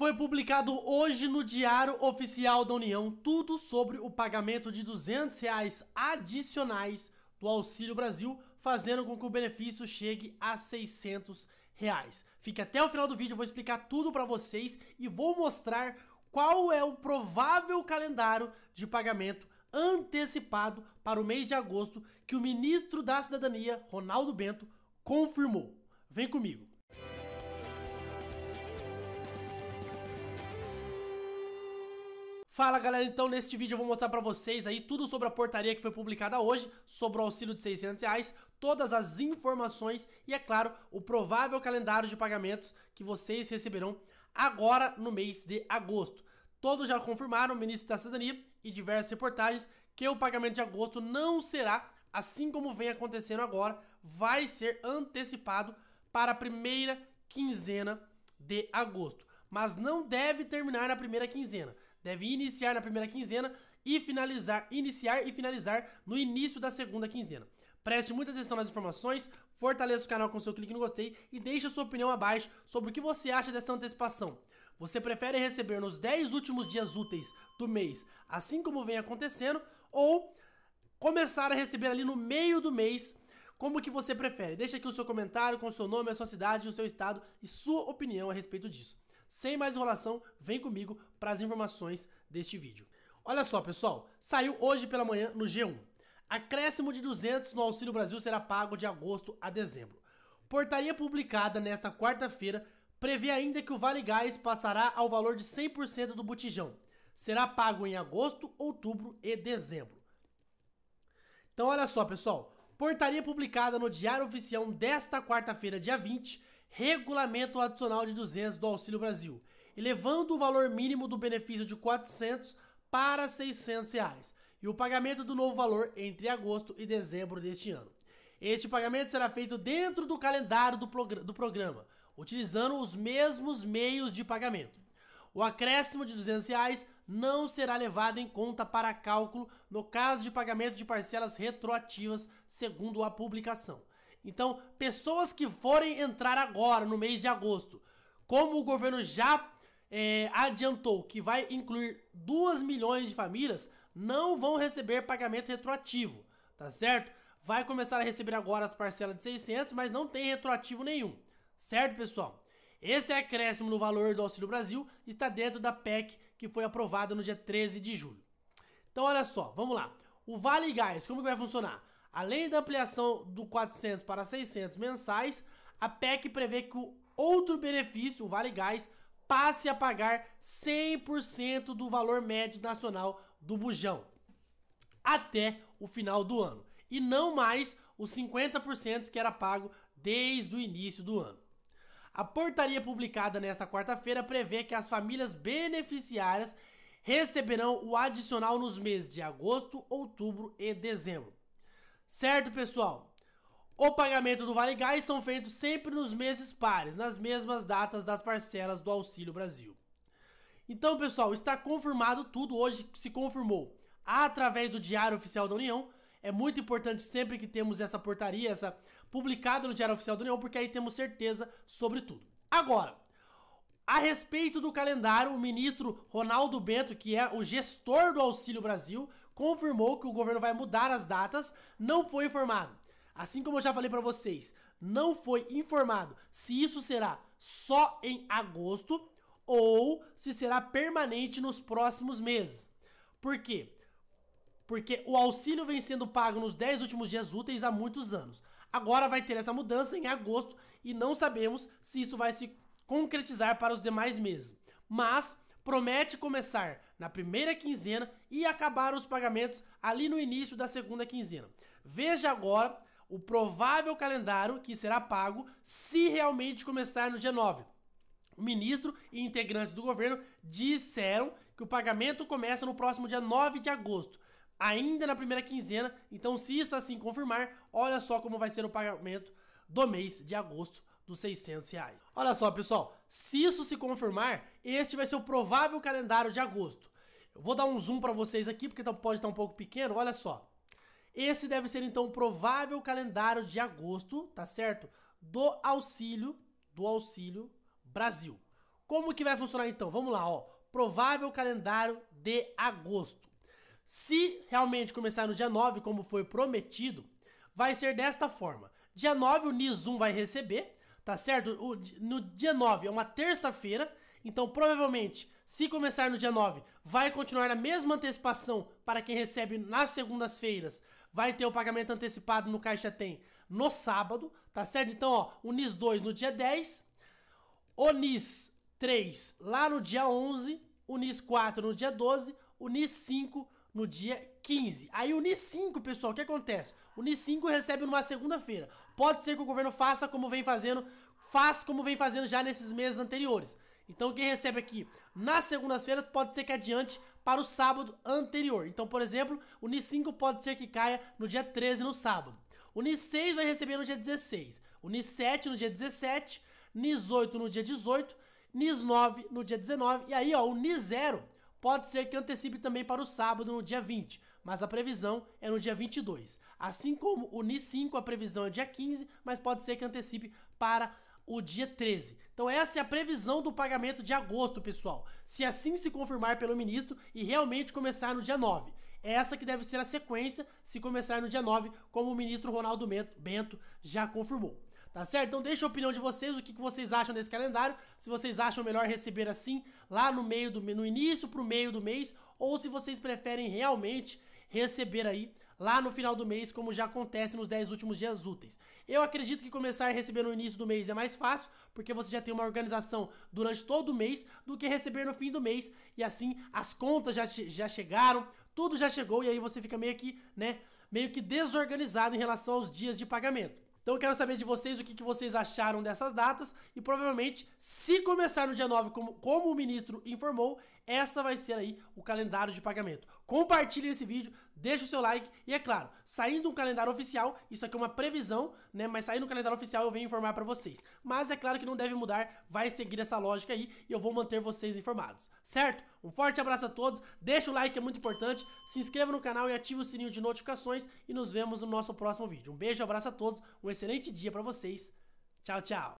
Foi publicado hoje no Diário Oficial da União tudo sobre o pagamento de 200 reais adicionais do Auxílio Brasil, fazendo com que o benefício chegue a 600 reais. Fique até o final do vídeo, eu vou explicar tudo para vocês e vou mostrar qual é o provável calendário de pagamento antecipado para o mês de agosto que o ministro da Cidadania, Ronaldo Bento, confirmou. Vem comigo. Fala galera, então neste vídeo eu vou mostrar pra vocês aí tudo sobre a portaria que foi publicada hoje, sobre o auxílio de 600 reais, todas as informações e, é claro, o provável calendário de pagamentos que vocês receberão agora no mês de agosto. Todos já confirmaram, o ministro da Cidadania e diversas reportagens, que o pagamento de agosto não será, assim como vem acontecendo agora, vai ser antecipado para a primeira quinzena de agosto. Mas não deve terminar na primeira quinzena deve iniciar na primeira quinzena e finalizar, iniciar e finalizar no início da segunda quinzena. Preste muita atenção nas informações, fortaleça o canal com seu clique no gostei e deixe sua opinião abaixo sobre o que você acha dessa antecipação. Você prefere receber nos 10 últimos dias úteis do mês, assim como vem acontecendo, ou começar a receber ali no meio do mês, como que você prefere? Deixe aqui o seu comentário com o seu nome, a sua cidade, o seu estado e sua opinião a respeito disso. Sem mais enrolação, vem comigo para as informações deste vídeo. Olha só, pessoal, saiu hoje pela manhã no G1. Acréscimo de 200 no Auxílio Brasil será pago de agosto a dezembro. Portaria publicada nesta quarta-feira prevê ainda que o Vale Gás passará ao valor de 100% do botijão. Será pago em agosto, outubro e dezembro. Então olha só, pessoal. Portaria publicada no Diário Oficial desta quarta-feira, dia 20, regulamento adicional de 200 do Auxílio Brasil, elevando o valor mínimo do benefício de 400 para 600 reais e o pagamento do novo valor entre agosto e dezembro deste ano. Este pagamento será feito dentro do calendário do, progr do programa, utilizando os mesmos meios de pagamento. O acréscimo de 200 reais não será levado em conta para cálculo no caso de pagamento de parcelas retroativas, segundo a publicação. Então, pessoas que forem entrar agora, no mês de agosto, como o governo já é, adiantou que vai incluir 2 milhões de famílias, não vão receber pagamento retroativo, tá certo? Vai começar a receber agora as parcelas de 600, mas não tem retroativo nenhum, certo, pessoal? Esse acréscimo no valor do Auxílio Brasil está dentro da PEC que foi aprovada no dia 13 de julho. Então, olha só, vamos lá. O Vale Gás, como que vai funcionar? Além da ampliação do 400 para 600 mensais, a PEC prevê que o outro benefício, o Vale Gás, passe a pagar 100% do valor médio nacional do bujão até o final do ano e não mais os 50% que era pago desde o início do ano. A portaria publicada nesta quarta-feira prevê que as famílias beneficiárias receberão o adicional nos meses de agosto, outubro e dezembro. Certo, pessoal? O pagamento do Vale Gás são feitos sempre nos meses pares, nas mesmas datas das parcelas do Auxílio Brasil. Então, pessoal, está confirmado tudo, hoje se confirmou através do Diário Oficial da União. É muito importante sempre que temos essa portaria, essa publicada no Diário Oficial da União, porque aí temos certeza sobre tudo. Agora, a respeito do calendário, o ministro Ronaldo Bento, que é o gestor do Auxílio Brasil, confirmou que o governo vai mudar as datas, não foi informado. Assim como eu já falei para vocês, não foi informado se isso será só em agosto ou se será permanente nos próximos meses. Por quê? Porque o auxílio vem sendo pago nos 10 últimos dias úteis há muitos anos. Agora vai ter essa mudança em agosto e não sabemos se isso vai se concretizar para os demais meses. Mas promete começar na primeira quinzena e acabaram os pagamentos ali no início da segunda quinzena. Veja agora o provável calendário que será pago se realmente começar no dia 9. O ministro e integrantes do governo disseram que o pagamento começa no próximo dia 9 de agosto, ainda na primeira quinzena. Então, se isso assim confirmar, olha só como vai ser o pagamento do mês de agosto dos 600 reais. Olha só, pessoal, se isso se confirmar, este vai ser o provável calendário de agosto. Eu vou dar um zoom para vocês aqui, porque tá, pode estar um pouco pequeno, olha só. Esse deve ser, então, o provável calendário de agosto, tá certo? Do auxílio, do auxílio Brasil. Como que vai funcionar, então? Vamos lá, ó. Provável calendário de agosto. Se realmente começar no dia 9, como foi prometido, vai ser desta forma. Dia 9 o NIS 1 vai receber, tá certo? O, no dia 9 é uma terça-feira, então provavelmente, se começar no dia 9, vai continuar na mesma antecipação para quem recebe nas segundas-feiras. Vai ter o pagamento antecipado no Caixa Tem no sábado, tá certo? Então, ó, o NIS 2 no dia 10, o NIS 3 lá no dia 11, o NIS 4 no dia 12, o NIS 5 no dia 15. Aí o NI5, pessoal, o que acontece? O NI5 recebe numa segunda-feira. Pode ser que o governo faça como vem fazendo, faz como vem fazendo já nesses meses anteriores. Então quem recebe aqui nas segundas-feiras pode ser que adiante para o sábado anterior. Então, por exemplo, o NI5 pode ser que caia no dia 13 no sábado. O NI6 vai receber no dia 16, o NI7 no dia 17, NIS8 no dia 18, NIS9 no dia 19 e aí, ó, o NIS0 Pode ser que antecipe também para o sábado, no dia 20, mas a previsão é no dia 22. Assim como o NI 5, a previsão é dia 15, mas pode ser que antecipe para o dia 13. Então essa é a previsão do pagamento de agosto, pessoal. Se assim se confirmar pelo ministro e realmente começar no dia 9. É essa que deve ser a sequência se começar no dia 9, como o ministro Ronaldo Bento já confirmou tá certo? Então deixa a opinião de vocês, o que, que vocês acham desse calendário, se vocês acham melhor receber assim, lá no meio do no início pro meio do mês, ou se vocês preferem realmente receber aí lá no final do mês, como já acontece nos 10 últimos dias úteis. Eu acredito que começar a receber no início do mês é mais fácil, porque você já tem uma organização durante todo o mês, do que receber no fim do mês, e assim as contas já, já chegaram, tudo já chegou, e aí você fica meio que, né, meio que desorganizado em relação aos dias de pagamento. Então eu quero saber de vocês o que, que vocês acharam dessas datas e provavelmente, se começar no dia 9, como, como o ministro informou, essa vai ser aí o calendário de pagamento. Compartilhe esse vídeo, deixe o seu like e é claro, saindo um calendário oficial, isso aqui é uma previsão, né, mas saindo um calendário oficial eu venho informar para vocês. Mas é claro que não deve mudar, vai seguir essa lógica aí e eu vou manter vocês informados, certo? Um forte abraço a todos, deixa o like é muito importante, se inscreva no canal e ative o sininho de notificações e nos vemos no nosso próximo vídeo. Um beijo, abraço a todos, um excelente dia para vocês. Tchau, tchau.